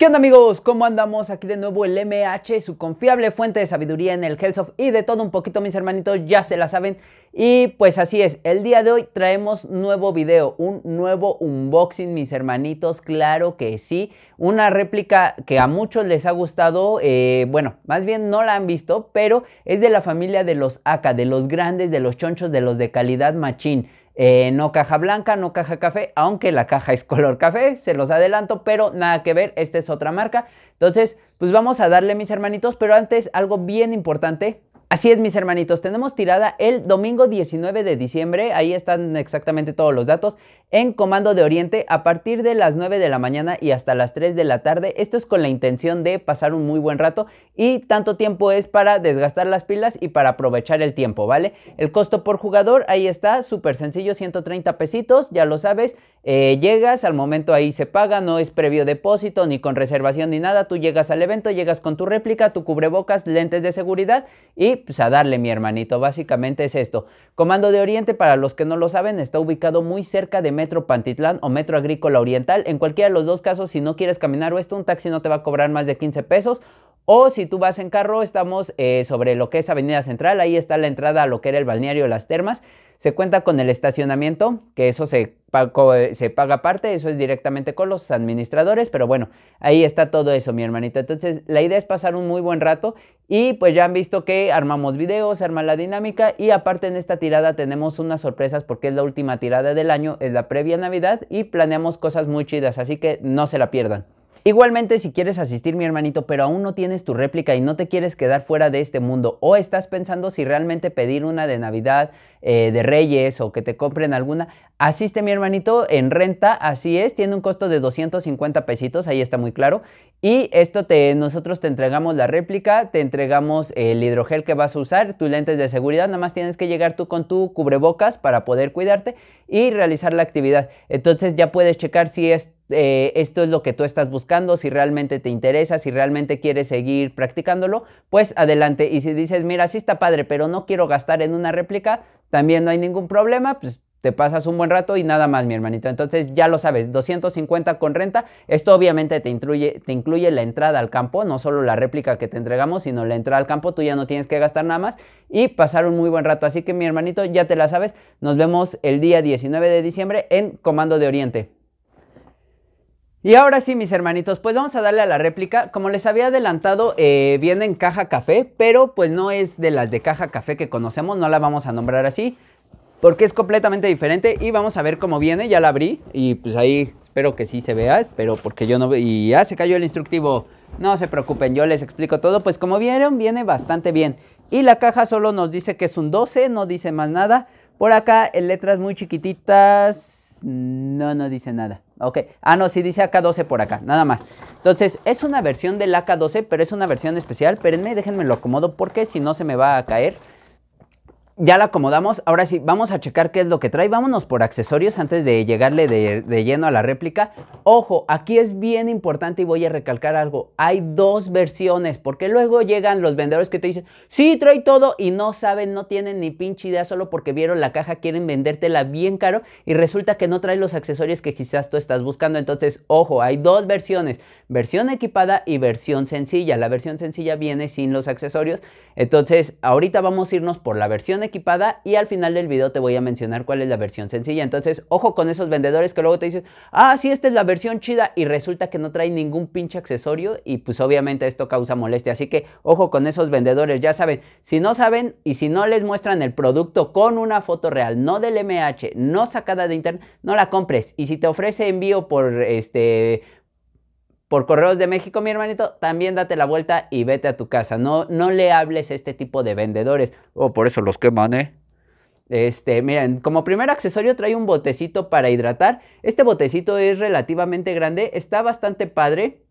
¿Qué onda amigos? ¿Cómo andamos? Aquí de nuevo el MH, su confiable fuente de sabiduría en el Health y de todo un poquito mis hermanitos, ya se la saben. Y pues así es, el día de hoy traemos nuevo video, un nuevo unboxing mis hermanitos, claro que sí. Una réplica que a muchos les ha gustado, eh, bueno, más bien no la han visto, pero es de la familia de los AK, de los grandes, de los chonchos, de los de calidad machín. Eh, no caja blanca, no caja café, aunque la caja es color café, se los adelanto, pero nada que ver, esta es otra marca. Entonces, pues vamos a darle mis hermanitos, pero antes algo bien importante Así es, mis hermanitos, tenemos tirada el domingo 19 de diciembre, ahí están exactamente todos los datos, en Comando de Oriente a partir de las 9 de la mañana y hasta las 3 de la tarde. Esto es con la intención de pasar un muy buen rato y tanto tiempo es para desgastar las pilas y para aprovechar el tiempo, ¿vale? El costo por jugador, ahí está, súper sencillo, 130 pesitos, ya lo sabes, eh, llegas, al momento ahí se paga, no es previo depósito, ni con reservación, ni nada. Tú llegas al evento, llegas con tu réplica, tu cubrebocas, lentes de seguridad y pues a darle, mi hermanito. Básicamente es esto. Comando de Oriente, para los que no lo saben, está ubicado muy cerca de Metro Pantitlán o Metro Agrícola Oriental. En cualquiera de los dos casos, si no quieres caminar o esto, un taxi no te va a cobrar más de 15 pesos o si tú vas en carro, estamos eh, sobre lo que es Avenida Central, ahí está la entrada a lo que era el balneario Las Termas. Se cuenta con el estacionamiento, que eso se, paga aparte, eso es directamente con los administradores, pero bueno, ahí está todo eso, mi hermanito. Entonces, la idea es pasar un muy buen rato y pues ya han visto que armamos videos, arma la dinámica y aparte en esta tirada tenemos unas sorpresas porque es la última tirada del año, es la previa Navidad y planeamos cosas muy chidas, así que no se la pierdan. Igualmente, si quieres asistir, mi hermanito, pero aún no tienes tu réplica y no te quieres quedar fuera de este mundo, o estás pensando si realmente pedir una de Navidad, eh, de Reyes o que te compren alguna, asiste, mi hermanito, en renta, así es, tiene un costo de 250 pesitos, ahí está muy claro. Y esto te, nosotros te entregamos la réplica, te entregamos el hidrogel que vas a usar, tus lentes de seguridad, nada más tienes que llegar tú con tu cubrebocas para poder cuidarte y realizar la actividad. Entonces ya puedes checar si es eh, esto es lo que tú estás buscando, si realmente te interesa, si realmente quieres seguir practicándolo, pues adelante. Y si dices, mira, sí está padre, pero no quiero gastar en una réplica, también no hay ningún problema, pues te pasas un buen rato y nada más, mi hermanito. Entonces ya lo sabes, 250 con renta. Esto obviamente te incluye, te incluye la entrada al campo, no solo la réplica que te entregamos, sino la entrada al campo. Tú ya no tienes que gastar nada más y pasar un muy buen rato. Así que mi hermanito, ya te la sabes. Nos vemos el día 19 de diciembre en Comando de Oriente. Y ahora sí, mis hermanitos, pues vamos a darle a la réplica. Como les había adelantado, eh, viene en caja café, pero pues no es de las de caja café que conocemos, no la vamos a nombrar así, porque es completamente diferente y vamos a ver cómo viene, ya la abrí y pues ahí espero que sí se vea, espero porque yo no... Y ya se cayó el instructivo, no se preocupen, yo les explico todo, pues como vieron, viene bastante bien. Y la caja solo nos dice que es un 12, no dice más nada. Por acá en letras muy chiquititas, no no dice nada. Ok. Ah, no, sí dice AK12 por acá, nada más. Entonces, es una versión del AK12, pero es una versión especial. Espérenme, déjenme lo acomodo porque si no se me va a caer ya la acomodamos. Ahora sí, vamos a checar qué es lo que trae. Vámonos por accesorios antes de llegarle de, lleno a la réplica. Ojo, aquí es bien importante y voy a recalcar algo. Hay dos versiones, porque luego llegan los vendedores que te dicen, sí, trae todo y no saben, no tienen ni pinche idea, solo porque vieron la caja, quieren vendértela bien caro y resulta que no trae los accesorios que quizás tú estás buscando. Entonces, ojo, hay dos versiones, versión equipada y versión sencilla. La versión sencilla viene sin los accesorios entonces, ahorita vamos a irnos por la versión equipada y al final del video te voy a mencionar cuál es la versión sencilla. Entonces, ojo con esos vendedores que luego te dicen, ah, sí, esta es la versión chida y resulta que no trae ningún pinche accesorio y pues obviamente esto causa molestia. Así que, ojo con esos vendedores, ya saben, si no saben y si no les muestran el producto con una foto real, no del MH, no sacada de internet, no la compres. Y si te ofrece envío por este por correos de México, mi hermanito, también date la vuelta y vete a tu casa. No, no le hables a este tipo de vendedores. Oh, por eso los queman, ¿eh? Este, miren, como primer accesorio trae un botecito para hidratar. Este botecito es relativamente grande, está bastante padre.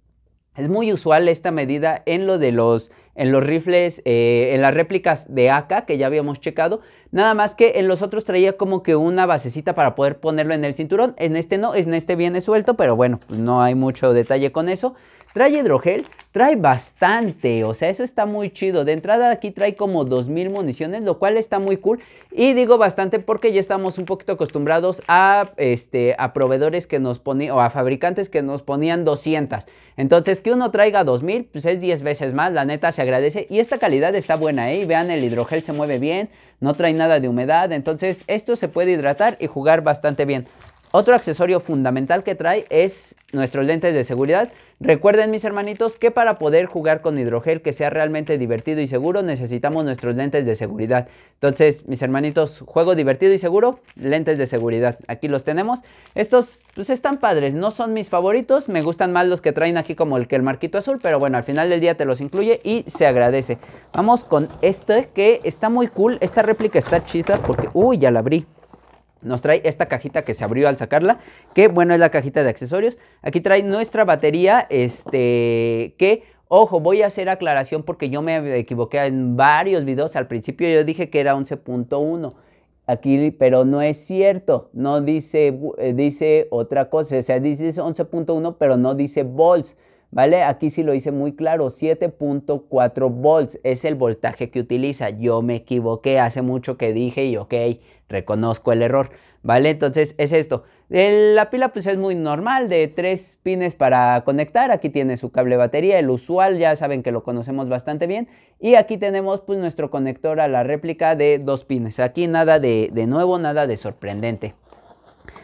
Es muy usual esta medida en lo de los, en los rifles, eh, en las réplicas de AK que ya habíamos checado. Nada más que en los otros traía como que una basecita para poder ponerlo en el cinturón. En este no, en este viene suelto, pero bueno, pues no hay mucho detalle con eso. Trae hidrogel, trae bastante, o sea, eso está muy chido. De entrada aquí trae como 2000 municiones, lo cual está muy cool. Y digo bastante porque ya estamos un poquito acostumbrados a, este, a proveedores que nos ponían, o a fabricantes que nos ponían 200. Entonces, que uno traiga 2000, pues es 10 veces más, la neta se agradece. Y esta calidad está buena, ¿eh? Vean, el hidrogel se mueve bien, no trae nada de humedad. Entonces, esto se puede hidratar y jugar bastante bien. Otro accesorio fundamental que trae es nuestros lentes de seguridad. Recuerden mis hermanitos que para poder jugar con hidrogel que sea realmente divertido y seguro necesitamos nuestros lentes de seguridad. Entonces mis hermanitos, juego divertido y seguro, lentes de seguridad. Aquí los tenemos. Estos pues están padres, no son mis favoritos, me gustan más los que traen aquí como el que el marquito azul, pero bueno al final del día te los incluye y se agradece. Vamos con este que está muy cool, esta réplica está chista porque... Uy, ya la abrí nos trae esta cajita que se abrió al sacarla, que bueno, es la cajita de accesorios. Aquí trae nuestra batería, este, que, ojo, voy a hacer aclaración porque yo me equivoqué en varios videos. Al principio yo dije que era 11.1. Aquí, pero no es cierto, no dice, eh, dice otra cosa, o sea, dice 11.1, pero no dice volts. ¿vale? Aquí sí lo hice muy claro, 7.4 volts es el voltaje que utiliza. Yo me equivoqué hace mucho que dije y ok, reconozco el error, ¿vale? Entonces es esto. La pila pues es muy normal, de tres pines para conectar, aquí tiene su cable batería, el usual, ya saben que lo conocemos bastante bien, y aquí tenemos pues nuestro conector a la réplica de dos pines, aquí nada de, de nuevo, nada de sorprendente.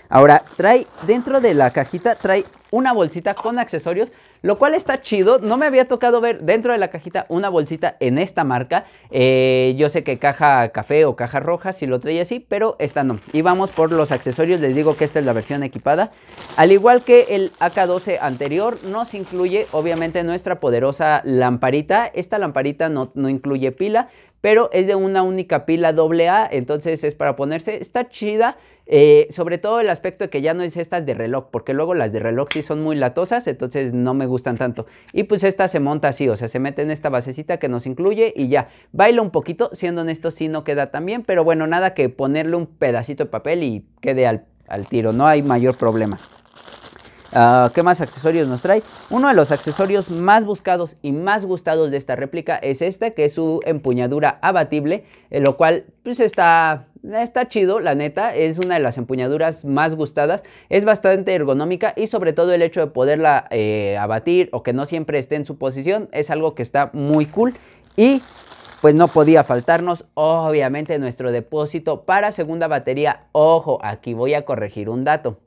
Ahora, trae dentro de la cajita, trae una bolsita con accesorios, lo cual está chido. No me había tocado ver dentro de la cajita una bolsita en esta marca. Eh, yo sé que caja café o caja roja, si lo traía así, pero esta no. Y vamos por los accesorios, les digo que esta es la versión equipada. Al igual que el AK-12 anterior, nos incluye obviamente nuestra poderosa lamparita. Esta lamparita no, no incluye pila, pero es de una única pila AA, entonces es para ponerse, está chida, eh, sobre todo el aspecto de que ya no es estas de reloj, porque luego las de reloj sí son muy latosas, entonces no me gustan tanto. Y pues esta se monta así, o sea, se mete en esta basecita que nos incluye y ya. Baila un poquito, siendo honesto, sí no queda tan bien, pero bueno, nada que ponerle un pedacito de papel y quede al, al tiro, no hay mayor problema. Ah, ¿Qué más accesorios nos trae? Uno de los accesorios más buscados y más gustados de esta réplica es esta, que es su empuñadura abatible, en eh, lo cual pues está está chido, la neta, es una de las empuñaduras más gustadas, es bastante ergonómica y sobre todo el hecho de poderla eh, abatir o que no siempre esté en su posición es algo que está muy cool y pues no podía faltarnos obviamente nuestro depósito para segunda batería. Ojo, aquí voy a corregir un dato.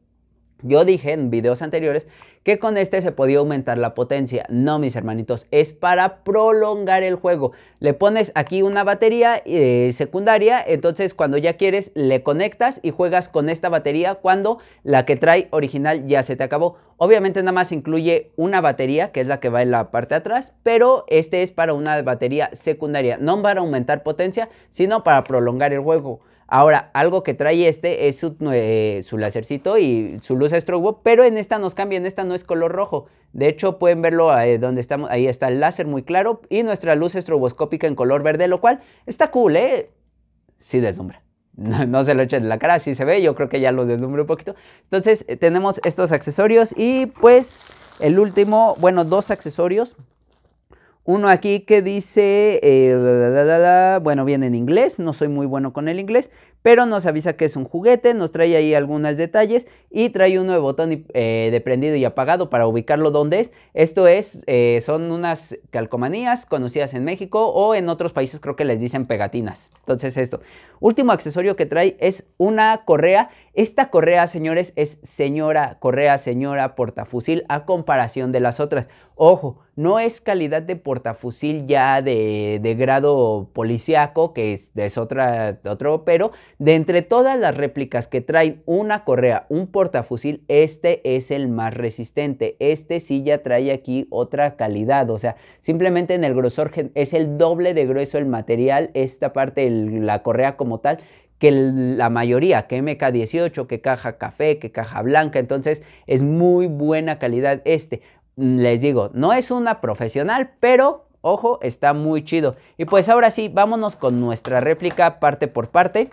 Yo dije en videos anteriores que con este se podía aumentar la potencia. No, mis hermanitos, es para prolongar el juego. Le pones aquí una batería eh, secundaria, entonces cuando ya quieres le conectas y juegas con esta batería cuando la que trae original ya se te acabó. Obviamente nada más incluye una batería, que es la que va en la parte de atrás, pero este es para una batería secundaria, no para aumentar potencia, sino para prolongar el juego. Ahora, algo que trae este es su, eh, lásercito y su luz estroboscópica, pero en esta nos cambia, en esta no es color rojo. De hecho, pueden verlo eh, donde estamos, ahí está el láser muy claro y nuestra luz estroboscópica en color verde, lo cual está cool, ¿eh? Sí deslumbra. No, se lo echen en la cara, sí se ve, yo creo que ya lo deslumbra un poquito. Entonces, eh, tenemos estos accesorios y pues el último, bueno, dos accesorios uno aquí que dice, eh, bueno, viene en inglés, no soy muy bueno con el inglés, pero nos avisa que es un juguete, nos trae ahí algunos detalles y trae un nuevo botón eh, de prendido y apagado para ubicarlo donde es. Esto es, eh, son unas calcomanías conocidas en México o en otros países creo que les dicen pegatinas. Entonces esto. Último accesorio que trae es una correa esta correa, señores, es señora correa, señora portafusil a comparación de las otras. Ojo, no es calidad de portafusil ya de, grado policíaco, que es, otra, otro, pero de entre todas las réplicas que traen una correa, un portafusil, este es el más resistente. Este sí ya trae aquí otra calidad, o sea, simplemente en el grosor es el doble de grueso el material, esta parte, la correa como tal, que la mayoría, que MK18, que caja café, que caja blanca, entonces es muy buena calidad este. Mm, les digo, no es una profesional, pero ojo, está muy chido. Y pues ahora sí, vámonos con nuestra réplica parte por parte.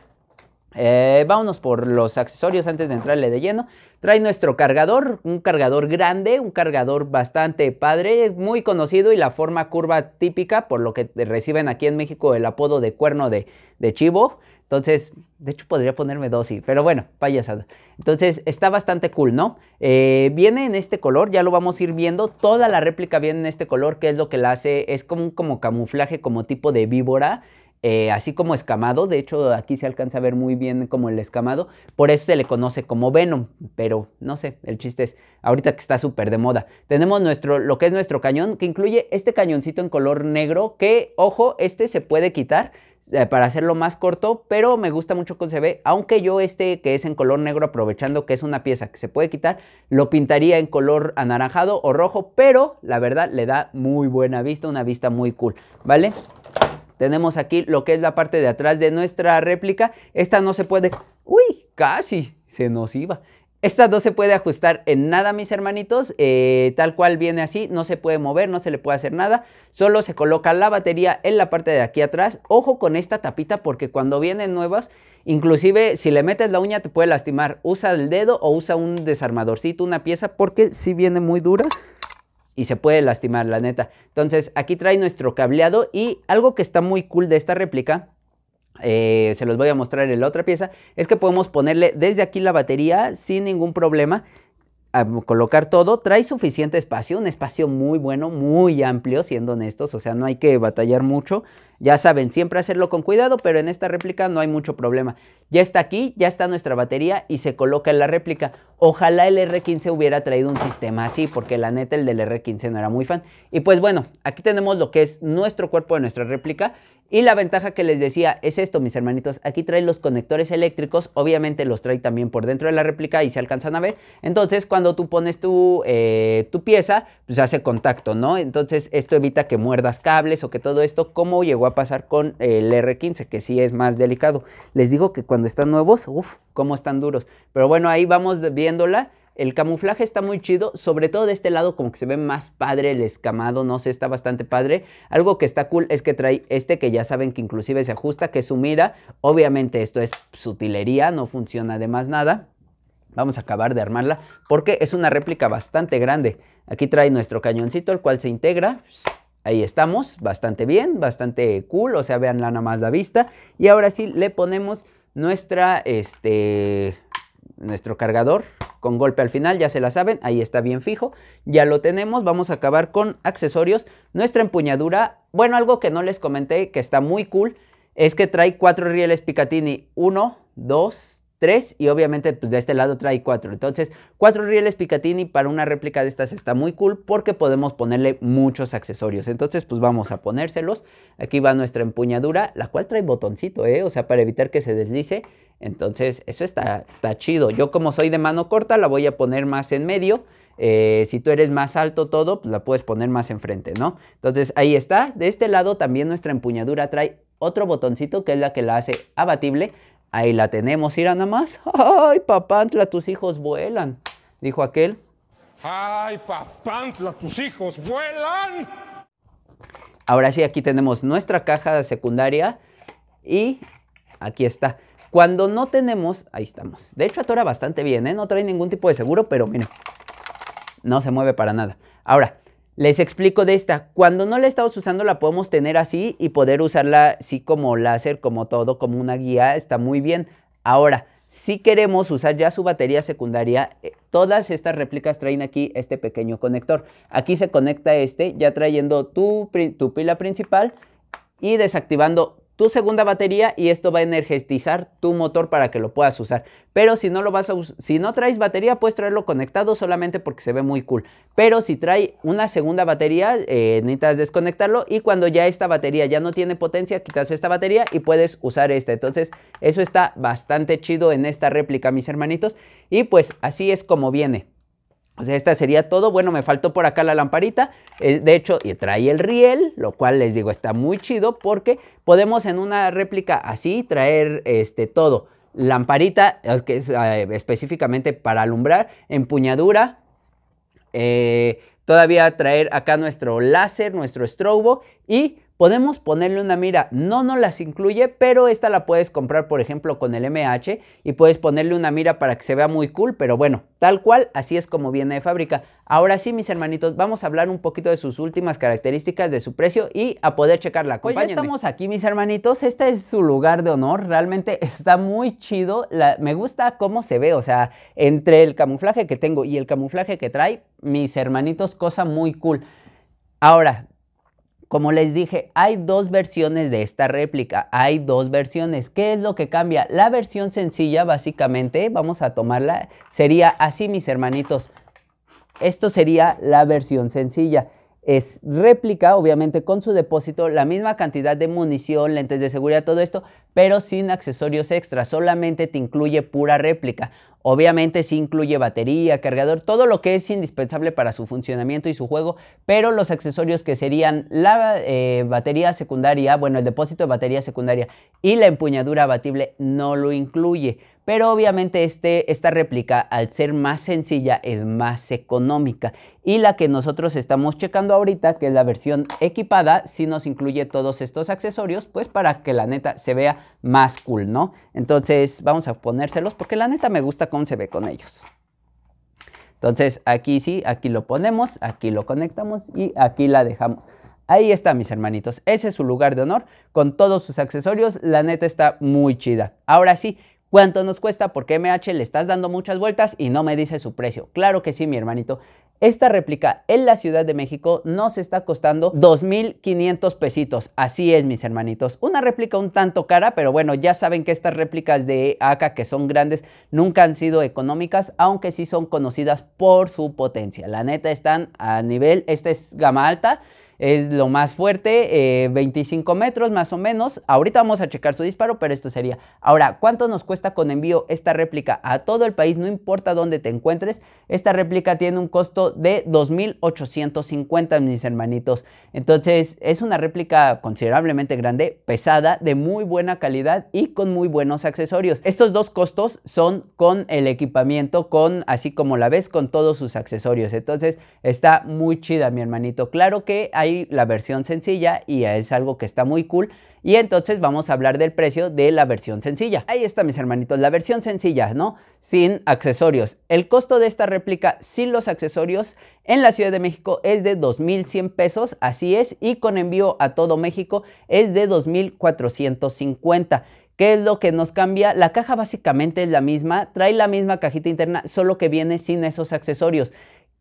Eh, vámonos por los accesorios antes de entrarle de lleno. Trae nuestro cargador, un cargador grande, un cargador bastante padre, muy conocido y la forma curva típica, por lo que reciben aquí en México el apodo de cuerno de, de chivo. Entonces, de hecho podría ponerme dos, y pero bueno, payasada. Entonces, está bastante cool, ¿no? Eh, viene en este color, ya lo vamos a ir viendo. Toda la réplica viene en este color, que es lo que la hace, es como un como camuflaje, como tipo de víbora. Eh, así como escamado, de hecho aquí se alcanza a ver muy bien como el escamado, por eso se le conoce como Venom, pero no sé, el chiste es ahorita que está súper de moda. Tenemos nuestro, lo que es nuestro cañón, que incluye este cañoncito en color negro, que ojo, este se puede quitar, eh, para hacerlo más corto, pero me gusta mucho con se ve, aunque yo este que es en color negro, aprovechando que es una pieza que se puede quitar, lo pintaría en color anaranjado o rojo, pero la verdad le da muy buena vista, una vista muy cool, ¿vale? Tenemos aquí lo que es la parte de atrás de nuestra réplica, esta no se puede, uy, casi se nos iba. Esta no se puede ajustar en nada, mis hermanitos. Eh, tal cual viene así, no se puede mover, no se le puede hacer nada. Solo se coloca la batería en la parte de aquí atrás. Ojo con esta tapita porque cuando vienen nuevas, inclusive si le metes la uña te puede lastimar. Usa el dedo o usa un desarmadorcito, una pieza, porque si viene muy dura y se puede lastimar, la neta. Entonces aquí trae nuestro cableado y algo que está muy cool de esta réplica eh, se los voy a mostrar en la otra pieza, es que podemos ponerle desde aquí la batería sin ningún problema, a colocar todo, trae suficiente espacio, un espacio muy bueno, muy amplio, siendo honestos, o sea, no hay que batallar mucho, ya saben, siempre hacerlo con cuidado, pero en esta réplica no hay mucho problema. Ya está aquí, ya está nuestra batería y se coloca en la réplica. Ojalá el R15 hubiera traído un sistema así, porque la neta el del R15 no era muy fan. Y pues bueno, aquí tenemos lo que es nuestro cuerpo de nuestra réplica. Y la ventaja que les decía es esto, mis hermanitos. Aquí trae los conectores eléctricos. Obviamente los trae también por dentro de la réplica y se alcanzan a ver. Entonces, cuando tú pones tu, eh, tu pieza, pues hace contacto, ¿no? Entonces, esto evita que muerdas cables o que todo esto, como llegó a pasar con el R15, que sí es más delicado. Les digo que cuando están nuevos, uff, cómo están duros. Pero bueno, ahí vamos viéndola. El camuflaje está muy chido, sobre todo de este lado como que se ve más padre el escamado, no sé, está bastante padre. Algo que está cool es que trae este que ya saben que inclusive se ajusta, que es su mira. Obviamente esto es sutilería, no funciona de más nada. Vamos a acabar de armarla porque es una réplica bastante grande. Aquí trae nuestro cañoncito, el cual se integra. Ahí estamos, bastante bien, bastante cool, o sea, vean nada más la vista. Y ahora sí le ponemos nuestra, este, nuestro cargador con golpe al final, ya se la saben, ahí está bien fijo, ya lo tenemos, vamos a acabar con accesorios, nuestra empuñadura, bueno, algo que no les comenté que está muy cool, es que trae cuatro rieles Picatinny, uno, dos, 3 y obviamente pues de este lado trae 4. Entonces, 4 rieles Picatinny para una réplica de estas está muy cool porque podemos ponerle muchos accesorios. Entonces, pues vamos a ponérselos. Aquí va nuestra empuñadura, la cual trae botoncito, ¿eh? O sea, para evitar que se deslice. Entonces, eso está, está chido. Yo como soy de mano corta, la voy a poner más en medio. Eh, si tú eres más alto todo, pues la puedes poner más enfrente, ¿no? Entonces, ahí está. De este lado también nuestra empuñadura trae otro botoncito que es la que la hace abatible. Ahí la tenemos, Ira nada más. ¡Ay, papantla, tus hijos vuelan! Dijo aquel. ¡Ay, papantla, tus hijos vuelan! Ahora sí, aquí tenemos nuestra caja secundaria y aquí está. Cuando no tenemos, ahí estamos. De hecho, atora bastante bien, ¿eh? No trae ningún tipo de seguro, pero mira. no se mueve para nada. Ahora, les explico de esta. Cuando no la estamos usando la podemos tener así y poder usarla así como láser, como todo, como una guía. Está muy bien. Ahora, si queremos usar ya su batería secundaria, eh, todas estas réplicas traen aquí este pequeño conector. Aquí se conecta este ya trayendo tu, tu pila principal y desactivando tu segunda batería y esto va a energizar tu motor para que lo puedas usar. Pero si no lo vas a si no traes batería, puedes traerlo conectado solamente porque se ve muy cool. Pero si trae una segunda batería, eh, necesitas desconectarlo y cuando ya esta batería ya no tiene potencia, quitas esta batería y puedes usar esta. Entonces, eso está bastante chido en esta réplica, mis hermanitos. Y pues así es como viene. O sea, esta sería todo. Bueno, me faltó por acá la lamparita. Eh, de hecho, y trae el riel, lo cual les digo, está muy chido porque podemos en una réplica así traer este todo. Lamparita, que es eh, específicamente para alumbrar, empuñadura, eh, todavía traer acá nuestro láser, nuestro strobo y podemos ponerle una mira. No no las incluye, pero esta la puedes comprar, por ejemplo, con el MH y puedes ponerle una mira para que se vea muy cool, pero bueno, tal cual, así es como viene de fábrica. Ahora sí, mis hermanitos, vamos a hablar un poquito de sus últimas características, de su precio y a poder checarla. Pues ya estamos aquí, mis hermanitos. Este es su lugar de honor. Realmente está muy chido. me gusta cómo se ve. O sea, entre el camuflaje que tengo y el camuflaje que trae, mis hermanitos, cosa muy cool. Ahora, como les dije, hay dos versiones de esta réplica, hay dos versiones. ¿Qué es lo que cambia? La versión sencilla, básicamente, vamos a tomarla, sería así, mis hermanitos. Esto sería la versión sencilla es réplica, obviamente con su depósito, la misma cantidad de munición, lentes de seguridad, todo esto, pero sin accesorios extra solamente te incluye pura réplica. Obviamente sí incluye batería, cargador, todo lo que es indispensable para su funcionamiento y su juego, pero los accesorios que serían la eh, batería secundaria, bueno, el depósito de batería secundaria y la empuñadura abatible no lo incluye pero obviamente este, esta réplica al ser más sencilla es más económica y la que nosotros estamos checando ahorita, que es la versión equipada, sí nos incluye todos estos accesorios, pues para que la neta se vea más cool, ¿no? Entonces vamos a ponérselos porque la neta me gusta cómo se ve con ellos. Entonces aquí sí, aquí lo ponemos, aquí lo conectamos y aquí la dejamos. Ahí está, mis hermanitos. Ese es su lugar de honor con todos sus accesorios. La neta está muy chida. Ahora sí, ¿Cuánto nos cuesta? Porque MH le estás dando muchas vueltas y no me dice su precio. Claro que sí, mi hermanito. Esta réplica en la Ciudad de México nos está costando 2.500 pesitos. Así es, mis hermanitos. Una réplica un tanto cara, pero bueno, ya saben que estas réplicas de e AK que son grandes nunca han sido económicas, aunque sí son conocidas por su potencia. La neta están a nivel, esta es gama alta es lo más fuerte, 25 eh, metros más o menos. Ahorita vamos a checar su disparo, pero esto sería. Ahora, ¿cuánto nos cuesta con envío esta réplica a todo el país? No importa dónde te encuentres, esta réplica tiene un costo de 2.850, mis hermanitos. Entonces, es una réplica considerablemente grande, pesada, de muy buena calidad y con muy buenos accesorios. Estos dos costos son con el equipamiento, con así como la ves, con todos sus accesorios. Entonces, está muy chida, mi hermanito. Claro que hay hay la versión sencilla y es algo que está muy cool. Y entonces vamos a hablar del precio de la versión sencilla. Ahí está, mis hermanitos, la versión sencilla, ¿no? Sin accesorios. El costo de esta réplica sin los accesorios en la Ciudad de México es de 2.100 pesos, así es, y con envío a todo México es de 2.450. ¿Qué es lo que nos cambia? La caja básicamente es la misma, trae la misma cajita interna, solo que viene sin esos accesorios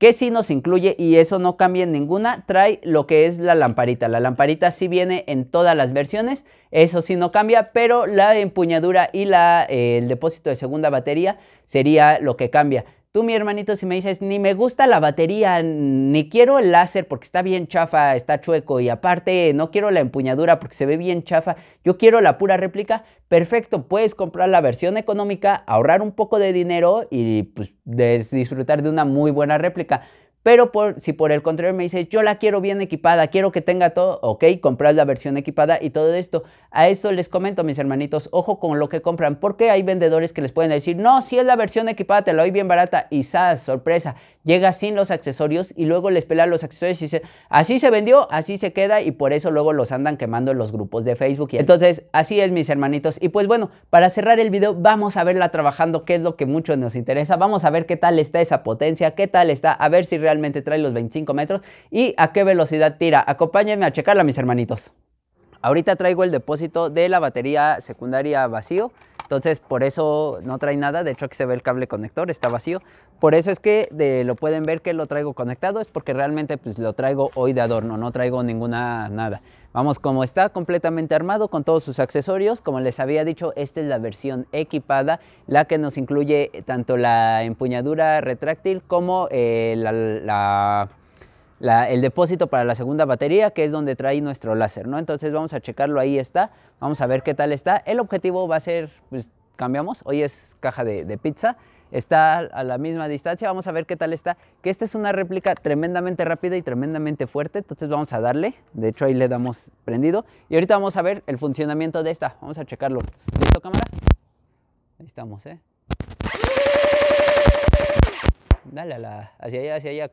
que sí nos incluye y eso no cambia en ninguna, trae lo que es la lamparita. La lamparita sí viene en todas las versiones, eso sí no cambia, pero la empuñadura y la, eh, el depósito de segunda batería sería lo que cambia. Tú, mi hermanito, si me dices, ni me gusta la batería, ni quiero el láser porque está bien chafa, está chueco y aparte no quiero la empuñadura porque se ve bien chafa, yo quiero la pura réplica, perfecto, puedes comprar la versión económica, ahorrar un poco de dinero y pues, disfrutar de una muy buena réplica. Pero por, si por el contrario me dice, yo la quiero bien equipada, quiero que tenga todo, ok, comprar la versión equipada y todo esto. A esto les comento, mis hermanitos, ojo con lo que compran, porque hay vendedores que les pueden decir, no, si es la versión equipada, te la doy bien barata y ¡zas! sorpresa, llega sin los accesorios y luego les pela los accesorios y dice, así se vendió, así se queda y por eso luego los andan quemando en los grupos de Facebook. entonces, así es mis hermanitos. Y pues bueno, para cerrar el video vamos a verla trabajando, que es lo que mucho nos interesa. Vamos a ver qué tal está esa potencia, qué tal está, a ver si realmente trae los 25 metros y a qué velocidad tira. Acompáñenme a checarla mis hermanitos. Ahorita traigo el depósito de la batería secundaria vacío. Entonces, por eso no trae nada. De hecho, aquí se ve el cable conector, está vacío. Por eso es que lo pueden ver que lo traigo conectado. Es porque realmente pues, lo traigo hoy de adorno, no traigo ninguna nada. Vamos, como está completamente armado con todos sus accesorios, como les había dicho, esta es la versión equipada, la que nos incluye tanto la empuñadura retráctil como eh, la el depósito para la segunda batería, que es donde trae nuestro láser, ¿no? Entonces vamos a checarlo, ahí está, vamos a ver qué tal está. El objetivo va a ser, pues cambiamos, hoy es caja de, de pizza, está a la misma distancia, vamos a ver qué tal está, que esta es una réplica tremendamente rápida y tremendamente fuerte, entonces vamos a darle, de hecho ahí le damos prendido, y ahorita vamos a ver el funcionamiento de esta, vamos a checarlo. ¿Listo cámara? Ahí estamos, ¿eh? Dale a la, hacia allá, hacia allá,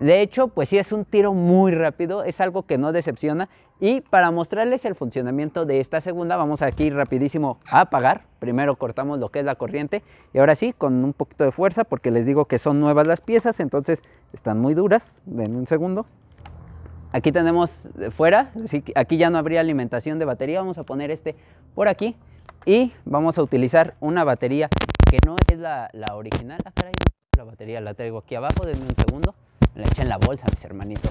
De hecho, pues sí es un tiro muy rápido, es algo que no decepciona. Y para mostrarles el funcionamiento de esta segunda, vamos aquí rapidísimo a apagar. Primero cortamos lo que es la corriente y ahora sí, con un poquito de fuerza, porque les digo que son nuevas las piezas, entonces están muy duras. Denme un segundo. Aquí tenemos eh, fuera, aquí ya no habría alimentación de batería, vamos a poner este por aquí y vamos a utilizar una batería que no es la, original. Ah, la batería la traigo aquí abajo, denme un segundo, me la eché en la bolsa mis hermanitos.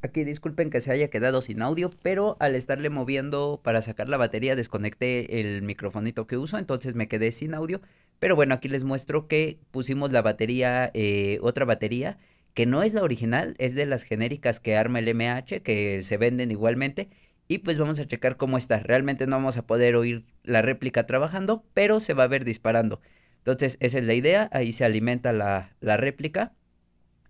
Aquí disculpen que se haya quedado sin audio, pero al estarle moviendo para sacar la batería desconecté el microfonito que uso, entonces me quedé sin audio. Pero bueno, aquí les muestro que pusimos la batería, eh, otra batería que no es la original, es de las genéricas que arma el MH, que se venden igualmente. Y pues vamos a checar cómo está. Realmente no vamos a poder oír la réplica trabajando, pero se va a ver disparando. Entonces esa es la idea, ahí se alimenta la, la réplica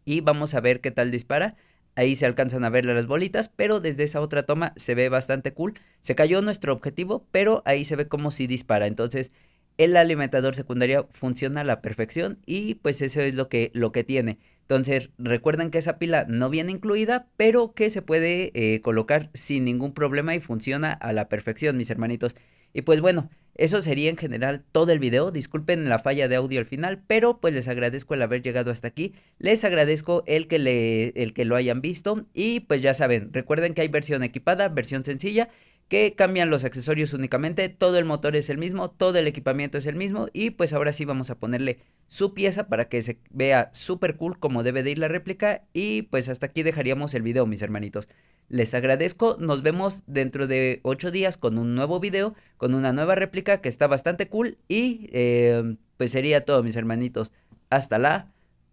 y vamos a ver qué tal dispara. Ahí se alcanzan a ver las bolitas, pero desde esa otra toma se ve bastante cool. Se cayó nuestro objetivo, pero ahí se ve como si dispara. Entonces, el alimentador secundario funciona a la perfección y pues eso es lo que, lo que tiene. Entonces, recuerden que esa pila no viene incluida, pero que se puede eh, colocar sin ningún problema y funciona a la perfección, mis hermanitos. Y pues bueno, eso sería en general todo el video. Disculpen la falla de audio al final, pero pues les agradezco el haber llegado hasta aquí. Les agradezco el que, le, el que lo hayan visto. Y pues ya saben, recuerden que hay versión equipada, versión sencilla que cambian los accesorios únicamente, todo el motor es el mismo, todo el equipamiento es el mismo y pues ahora sí vamos a ponerle su pieza para que se vea súper cool como debe de ir la réplica y pues hasta aquí dejaríamos el video mis hermanitos. Les agradezco, nos vemos dentro de 8 días con un nuevo video, con una nueva réplica que está bastante cool y eh, pues sería todo mis hermanitos. Hasta la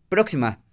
próxima.